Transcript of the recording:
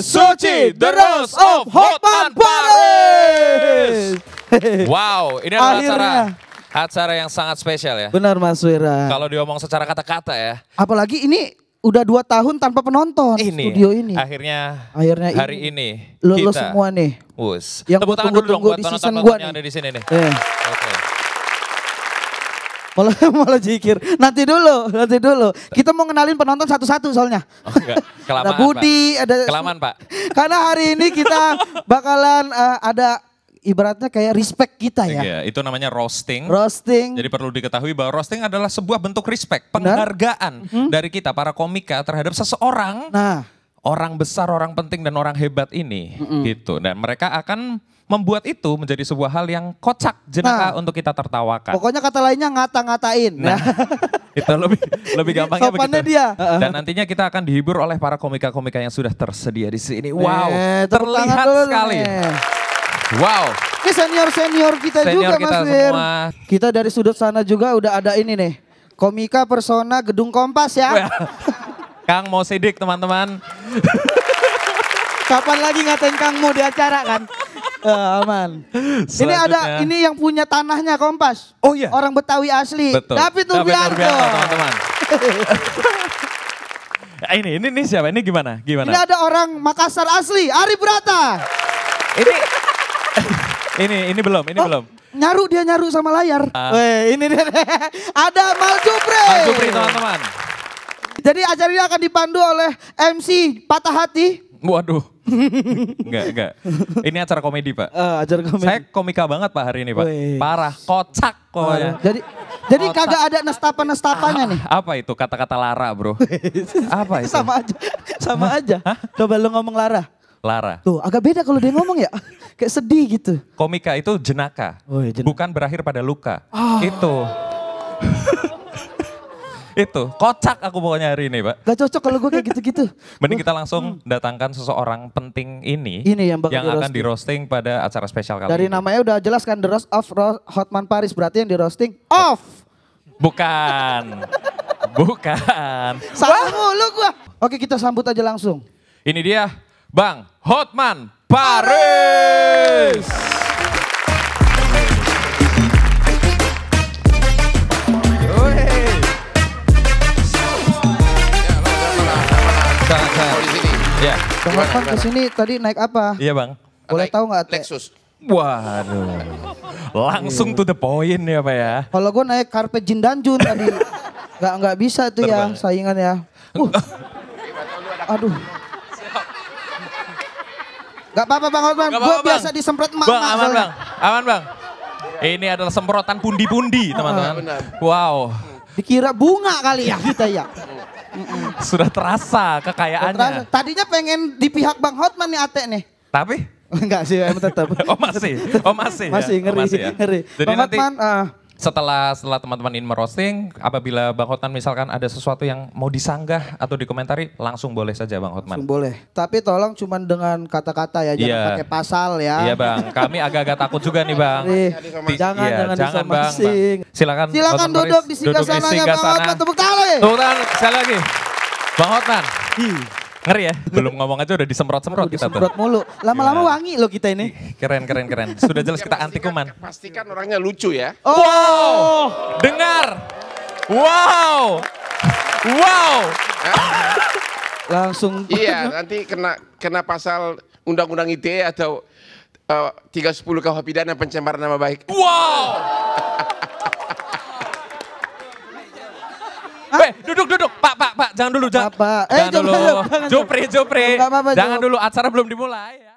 Suci The Rose of Hotman Paris. Wow, ini adalah acara acara yang sangat spesial ya. Benar Mas Wira. Kalau diomong secara kata-kata ya. Apalagi ini udah dua tahun tanpa penonton ini, studio ini. Akhirnya, akhirnya hari ini, ini semua nih. Wus. Yang tepuk tangan dulu dong buat penonton-penonton yang ada di sini nih. Eh. Oke. Okay malah malah jikir. Nanti dulu, nanti dulu. Kita mau kenalin penonton satu-satu soalnya. Oh, ada Budi, Pak. ada Kelamaan, Pak. Karena hari ini kita bakalan uh, ada ibaratnya kayak respect kita ya. Iya, itu namanya roasting. Roasting. Jadi perlu diketahui bahwa roasting adalah sebuah bentuk respect, penghargaan Benar? Mm-hmm. dari kita para komika terhadap seseorang. Nah, orang besar, orang penting dan orang hebat ini mm hmm gitu. Dan mereka akan membuat itu menjadi sebuah hal yang kocak jenaka nah, untuk kita tertawakan. Pokoknya kata lainnya ngata-ngatain. Nah, itu lebih lebih gampangnya Sopannya begitu. dia. Dan nantinya kita akan dihibur oleh para komika-komika yang sudah tersedia di sini. Wow, eh, terlihat dulu, sekali. Nih. Eh. Wow. Ini senior-senior kita juga kita Mas Dir. Kita dari sudut sana juga udah ada ini nih. Komika persona Gedung Kompas ya. Kang mau Sidik teman-teman. Kapan lagi ngatain Kang mau di acara kan? Uh, aman. Ini ada ini yang punya tanahnya Kompas. Oh iya. Orang Betawi asli. Betul. David Urbianto. teman-teman. Eh, ini ini ini siapa? Ini gimana? Gimana? Ini ada orang Makassar asli, Ari Brata. ini ini ini belum, ini oh. belum nyaru dia nyaru sama layar. Uh. Ah. Weh, ini dia. Ada Mal Jupri. Mal teman-teman. Jadi acara ini akan dipandu oleh MC Patah Hati. Waduh. enggak, enggak. Ini acara komedi, Pak. Uh, acara komedi. Saya komika banget Pak hari ini, Pak. Wih. Parah, kocak pokoknya. Jadi kocak. jadi kagak ada nestapa-nestapanya nih. Ah, apa itu kata-kata Lara, Bro? Apa itu? Sama aja. Sama Hah? aja. Hah? Coba lu ngomong Lara. Lara. Tuh, agak beda kalau dia ngomong ya. Kayak sedih gitu. Komika itu jenaka. iya, jenaka. Bukan berakhir pada luka. Oh. Itu itu kocak aku pokoknya hari ini pak gak cocok kalau gue kayak gitu-gitu mending kita langsung hmm. datangkan seseorang penting ini ini yang, bakal yang di akan di roasting pada acara spesial kali dari ini. namanya udah jelas kan the roast of Hotman Paris berarti yang di roasting off bukan bukan salah mulu gue. oke kita sambut aja langsung ini dia Bang Hotman Paris. Paris. Bang Lukman kesini tadi naik apa? Iya bang. Boleh tahu nggak? Lexus. Waduh. Langsung to the point ya Pak ya. Kalau gue naik karpet jun tadi. Gak, gak bisa tuh ya saingan ya. Uh. Aduh. Gak apa-apa Bang Osman. gue biasa disemprot emak Bang, aman Bang, aman Bang. Ini adalah semprotan pundi-pundi ah. teman-teman. wow. Dikira bunga kali ya kita ya. Sudah terasa kekayaannya. Tadinya pengen di pihak Bang Hotman nih Ate nih. Tapi? Enggak sih, emang tetap. oh masih, oh masih. Ya? Oh, masih ya? ngeri, oh, ngeri. Jadi Bang Hotman, ah. setelah setelah teman-teman ini merosting, apabila Bang Hotman misalkan ada sesuatu yang mau disanggah atau dikomentari, langsung boleh saja Bang Hotman. Langsung boleh. Tapi tolong cuman dengan kata-kata ya, jangan yeah. pakai pasal ya. Iya yeah, Bang, kami agak-agak takut juga nih Bang. Di, jangan, yeah, iya, jangan jangan Bang, Silakan. Silakan duduk Maris, di singgah sananya Bang Hotman, tepuk tangan. Tepuk tangan sekali lagi. Bang Hotman. Ngeri ya, belum ngomong aja udah disemprot-semprot kita disemprot tuh. mulu. Lama-lama wangi loh kita ini. Keren, keren, keren. Sudah jelas kita anti kuman. Pastikan orangnya lucu ya. Oh. Wow, dengar. Wow. Wow. Langsung. Iya, nanti kena kena pasal undang-undang ITE atau uh, 310 KUH pidana pencemaran nama baik. Wow. Pak, jangan dulu. Jangan, Eh, jangan dulu. Jupri, Jupri. Jangan dulu, acara belum dimulai.